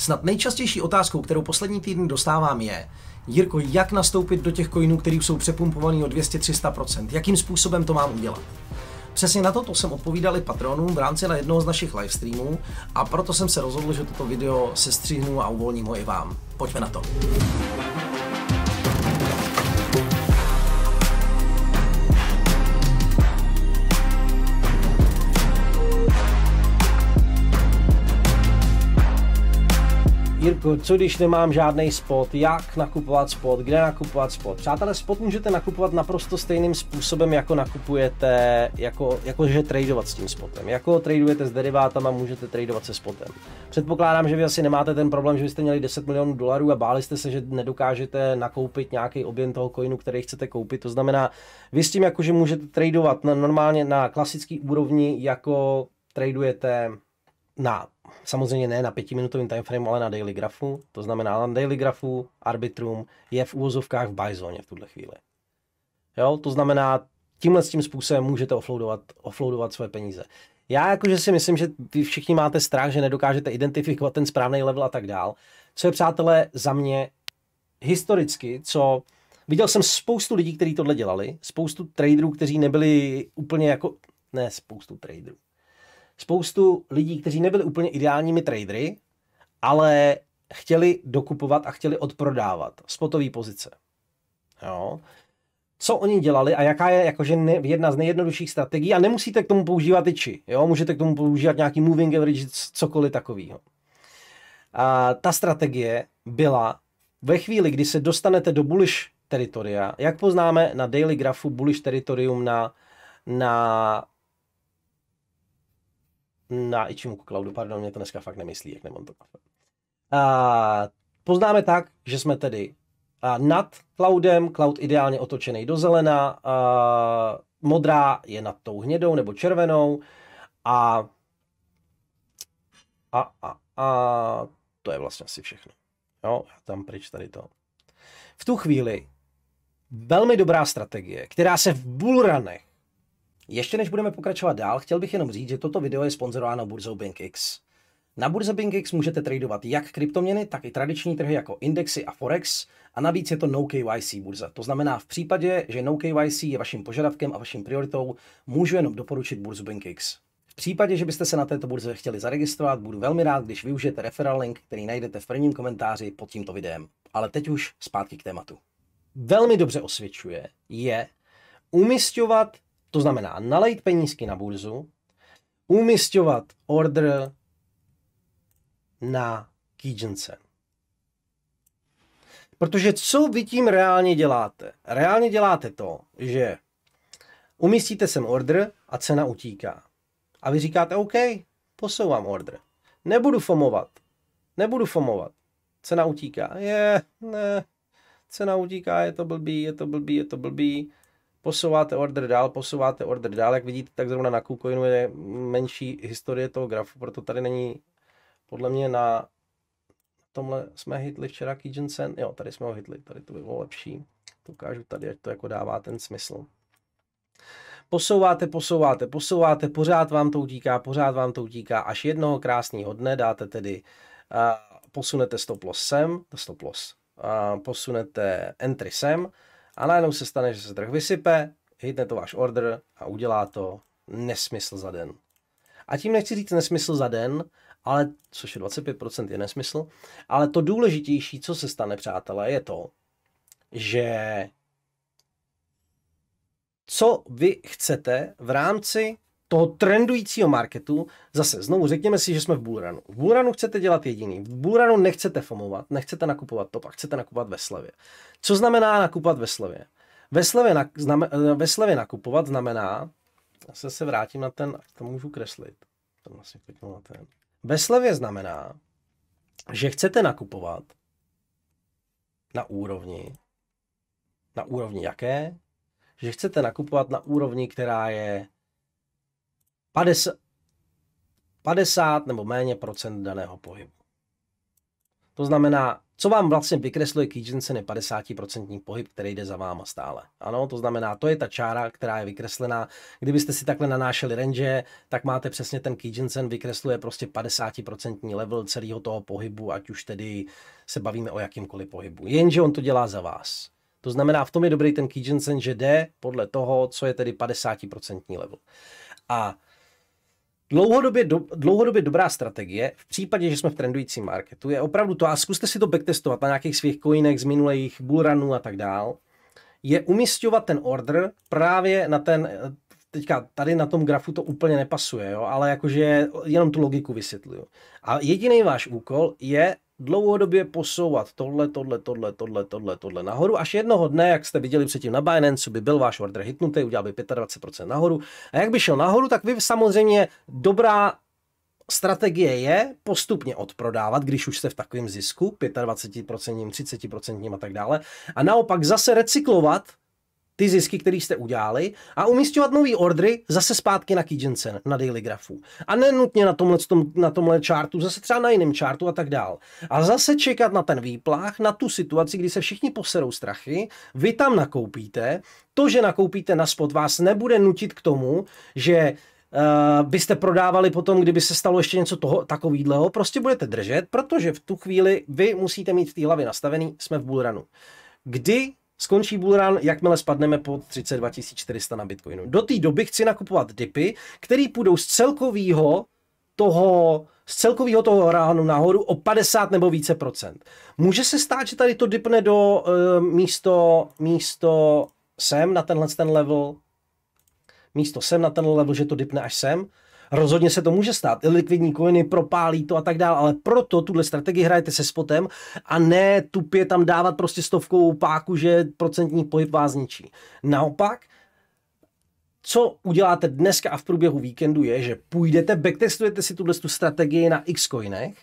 Snad nejčastější otázkou, kterou poslední týden dostávám je, Jirko, jak nastoupit do těch coinů, které jsou přepumpované o 200-300%? Jakým způsobem to mám udělat? Přesně na toto jsem odpovídal i patronům v rámci na jednoho z našich livestreamů a proto jsem se rozhodl, že toto video sestřihnu a uvolním ho i vám. Pojďme na to. jako co když nemám žádný spot, jak nakupovat spot, kde nakupovat spot. Přátelé, spot můžete nakupovat naprosto stejným způsobem, jako nakupujete, jako, jako že tradovat s tím spotem. Jako tradujete s derivátama, můžete tradovat se spotem. Předpokládám, že vy asi nemáte ten problém, že byste měli 10 milionů dolarů a báli jste se, že nedokážete nakoupit nějaký objem toho coinu, který chcete koupit. To znamená, vy s tím jakože můžete tradovat na, normálně na klasický úrovni, jako tradujete na samozřejmě ne na pětiminutovém timeframe, ale na daily grafu. To znamená, na daily grafu Arbitrum je v úvozovkách v buy zóně v tuhle chvíli. Jo, to znamená, tímhle tím způsobem můžete offloadovat, offloadovat své peníze. Já jakože si myslím, že vy všichni máte strach, že nedokážete identifikovat ten správný level a tak dál. Co je, přátelé, za mě historicky, co viděl jsem spoustu lidí, kteří tohle dělali, spoustu traderů, kteří nebyli úplně jako, ne spoustu traderů, spoustu lidí, kteří nebyli úplně ideálními tradery, ale chtěli dokupovat a chtěli odprodávat spotové pozice. Jo. Co oni dělali a jaká je jakože ne, jedna z nejjednodušších strategií a nemusíte k tomu používat iči, jo, můžete k tomu používat nějaký moving average, cokoliv takového. A ta strategie byla ve chvíli, kdy se dostanete do bullish teritoria, jak poznáme na daily grafu bullish teritorium na, na na Ichimoku Cloudu, pardon, mě to dneska fakt nemyslí, jak nemám to kafe. A poznáme tak, že jsme tedy nad cloudem, cloud ideálně otočený do zelena, a modrá je nad tou hnědou nebo červenou a a, a, a to je vlastně asi všechno. Jo, tam pryč tady to. V tu chvíli velmi dobrá strategie, která se v bullranech ještě než budeme pokračovat dál, chtěl bych jenom říct, že toto video je sponzorováno burzou BingX. Na burze BingX můžete tradovat jak kryptoměny, tak i tradiční trhy jako indexy a forex a navíc je to no KYC burza. To znamená v případě, že no KYC je vaším požadavkem a vaším prioritou, můžu jenom doporučit burzu BingX. V případě, že byste se na této burze chtěli zaregistrovat, budu velmi rád, když využijete referral link, který najdete v prvním komentáři pod tímto videem. Ale teď už zpátky k tématu. Velmi dobře osvědčuje je umistovat to znamená nalejt penízky na burzu, umistovat order na kýdžence. Protože co vy tím reálně děláte? Reálně děláte to, že umístíte sem order a cena utíká. A vy říkáte, OK, posouvám order. Nebudu fomovat. Nebudu fomovat. Cena utíká. Je, ne. Cena utíká, je to blbý, je to blbý, je to blbý posouváte order dál, posouváte order dál, jak vidíte, tak zrovna na KuCoinu je menší historie toho grafu, proto tady není podle mě na tomhle jsme hitli včera Kijensen, jo, tady jsme ho hitli, tady to by bylo lepší, to ukážu tady, ať to jako dává ten smysl. Posouváte, posouváte, posouváte, pořád vám to utíká, pořád vám to utíká, až jednoho krásného dne dáte tedy, uh, posunete stop loss sem, stop loss, uh, posunete entry sem, a najednou se stane, že se trh vysype, hitne to váš order a udělá to nesmysl za den. A tím nechci říct nesmysl za den, ale což je 25% je nesmysl, ale to důležitější, co se stane, přátelé, je to, že co vy chcete v rámci toho trendujícího marketu, zase znovu řekněme si, že jsme v bullrunu. V bullrunu chcete dělat jediný. V bullrunu nechcete fomovat, nechcete nakupovat top a chcete nakupovat ve slevě. Co znamená nakupovat ve slevě? Ve slevě, na, znamen, eh, ve slevě nakupovat znamená, já se vrátím na ten, to můžu kreslit. To asi vlastně na ten. Ve slevě znamená, že chcete nakupovat na úrovni, na úrovni jaké? Že chcete nakupovat na úrovni, která je 50, 50 nebo méně procent daného pohybu. To znamená, co vám vlastně vykresluje Kijinsen je 50% pohyb, který jde za váma stále. Ano, to znamená, to je ta čára, která je vykreslená. Kdybyste si takhle nanášeli range, tak máte přesně ten Kijinsen vykresluje prostě 50% level celého toho pohybu, ať už tedy se bavíme o jakýmkoliv pohybu. Jenže on to dělá za vás. To znamená, v tom je dobrý ten Kijinsen, že jde podle toho, co je tedy 50% level. A dlouhodobě, do, dlouhodobě dobrá strategie v případě, že jsme v trendujícím marketu, je opravdu to, a zkuste si to backtestovat na nějakých svých coinech z minulých bullrunů a tak dál, je umistovat ten order právě na ten, teďka tady na tom grafu to úplně nepasuje, jo, ale jakože jenom tu logiku vysvětluju. A jediný váš úkol je dlouhodobě posouvat tohle, tohle, tohle, tohle, tohle, tohle nahoru. Až jednoho dne, jak jste viděli předtím na Binance, by byl váš order hitnutý, udělal by 25% nahoru. A jak by šel nahoru, tak vy samozřejmě dobrá strategie je postupně odprodávat, když už jste v takovém zisku, 25%, 30% a tak dále. A naopak zase recyklovat ty zisky, které jste udělali a umístěvat nové ordry zase zpátky na Kijensen, na daily grafu. A nenutně na tomhle, na tomhle čártu, zase třeba na jiném čártu a tak dál. A zase čekat na ten výplach, na tu situaci, kdy se všichni poserou strachy, vy tam nakoupíte, to, že nakoupíte na spot, vás nebude nutit k tomu, že Uh, byste prodávali potom, kdyby se stalo ještě něco toho takovýhleho, prostě budete držet, protože v tu chvíli vy musíte mít v té hlavě nastavený, jsme v bullrunu. Kdy Skončí bullrun, jakmile spadneme pod 32 400 na Bitcoinu. Do té doby chci nakupovat dipy, které půjdou z celkového toho z celkového toho ránu nahoru o 50 nebo více procent. Může se stát, že tady to dipne do uh, místo, místo sem na tenhle ten level, místo sem na ten level, že to dipne až sem, Rozhodně se to může stát. Likvidní koiny propálí to a tak dále, ale proto tuhle strategii hrajete se spotem a ne tupě tam dávat prostě stovkovou páku, že procentní pohyb vás ničí. Naopak, co uděláte dneska a v průběhu víkendu je, že půjdete, backtestujete si tuhle strategii na x coinech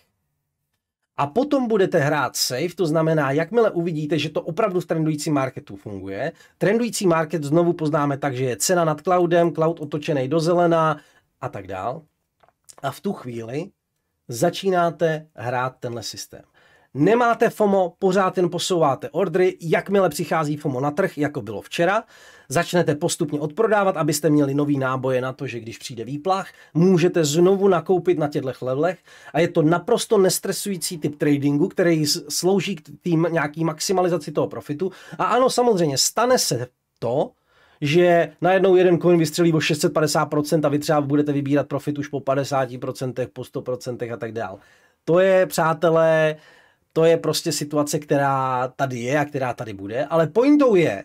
a potom budete hrát safe, to znamená, jakmile uvidíte, že to opravdu v trendujícím marketu funguje, trendující market znovu poznáme tak, že je cena nad cloudem, cloud otočený do zelená, a tak dál. A v tu chvíli začínáte hrát tenhle systém. Nemáte FOMO, pořád jen posouváte ordry, jakmile přichází FOMO na trh, jako bylo včera, začnete postupně odprodávat, abyste měli nový náboje na to, že když přijde výplach, můžete znovu nakoupit na těchto levelech a je to naprosto nestresující typ tradingu, který slouží k tým nějaký maximalizaci toho profitu. A ano, samozřejmě, stane se to, že najednou jeden coin vystřelí o 650% a vy třeba budete vybírat profit už po 50%, po 100% a tak dál. To je, přátelé, to je prostě situace, která tady je a která tady bude, ale pointou je,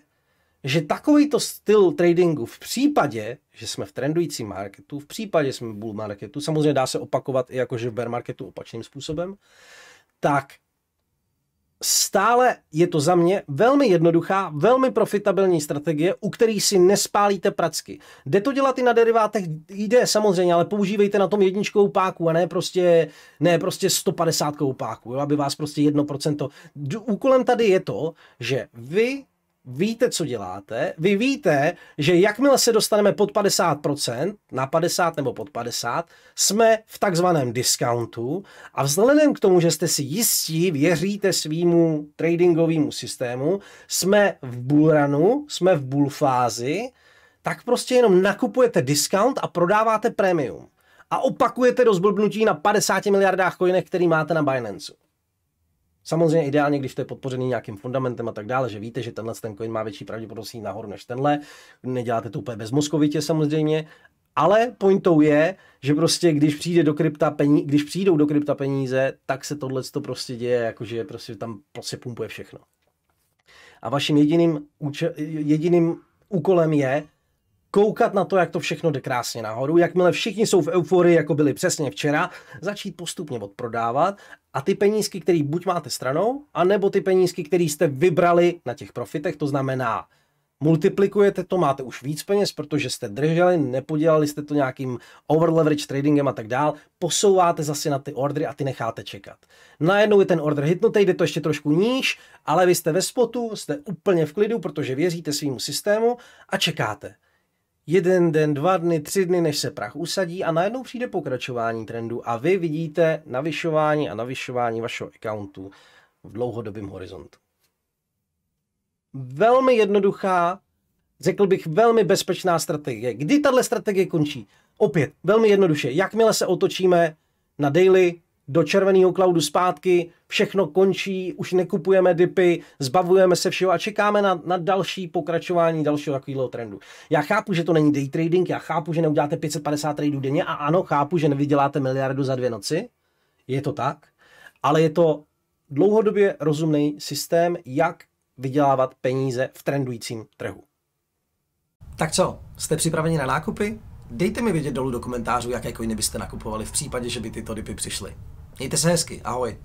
že takovýto styl tradingu v případě, že jsme v trendujícím marketu, v případě jsme v bull marketu, samozřejmě dá se opakovat i jakože v bear marketu opačným způsobem, tak stále je to za mě velmi jednoduchá, velmi profitabilní strategie, u který si nespálíte pracky. Jde to dělat i na derivátech, jde samozřejmě, ale používejte na tom jedničkou páku a ne prostě, ne prostě 150 páku, jo, aby vás prostě 1%. Úkolem tady je to, že vy víte, co děláte, vy víte, že jakmile se dostaneme pod 50%, na 50 nebo pod 50, jsme v takzvaném discountu a vzhledem k tomu, že jste si jistí, věříte svýmu tradingovému systému, jsme v bullrunu, jsme v bull fázi, tak prostě jenom nakupujete discount a prodáváte premium. A opakujete do zblbnutí na 50 miliardách kojinech, který máte na Binance. Samozřejmě ideálně, když to je podpořený nějakým fundamentem a tak dále, že víte, že tenhle ten coin má větší pravděpodobnost nahoru než tenhle, neděláte to úplně bezmozkovitě samozřejmě, ale pointou je, že prostě když, přijde do krypta peníze, když přijdou do krypta peníze, tak se tohle to prostě děje, jakože prostě tam prostě pumpuje všechno. A vaším jediným, úče- jediným úkolem je koukat na to, jak to všechno jde krásně nahoru, jakmile všichni jsou v euforii, jako byli přesně včera, začít postupně odprodávat a ty penízky, které buď máte stranou, anebo ty penízky, které jste vybrali na těch profitech, to znamená multiplikujete to, máte už víc peněz, protože jste drželi, nepodělali jste to nějakým overleverage tradingem a tak dál, posouváte zase na ty ordery a ty necháte čekat. Najednou je ten order hitnutý, jde to ještě trošku níž, ale vy jste ve spotu, jste úplně v klidu, protože věříte svýmu systému a čekáte jeden den, dva dny, tři dny, než se prach usadí a najednou přijde pokračování trendu a vy vidíte navyšování a navyšování vašeho accountu v dlouhodobém horizontu. Velmi jednoduchá, řekl bych velmi bezpečná strategie. Kdy tahle strategie končí? Opět, velmi jednoduše. Jakmile se otočíme na daily, do červeného cloudu zpátky, všechno končí, už nekupujeme dipy, zbavujeme se všeho a čekáme na, na další pokračování dalšího takového trendu. Já chápu, že to není day trading, já chápu, že neuděláte 550 tradeů denně a ano, chápu, že nevyděláte miliardu za dvě noci, je to tak, ale je to dlouhodobě rozumný systém, jak vydělávat peníze v trendujícím trhu. Tak co, jste připraveni na nákupy? Dejte mi vědět dolů do komentářů, jaké koiny byste nakupovali v případě, že by tyto dipy přišly. Mějte se hezky, ahoj.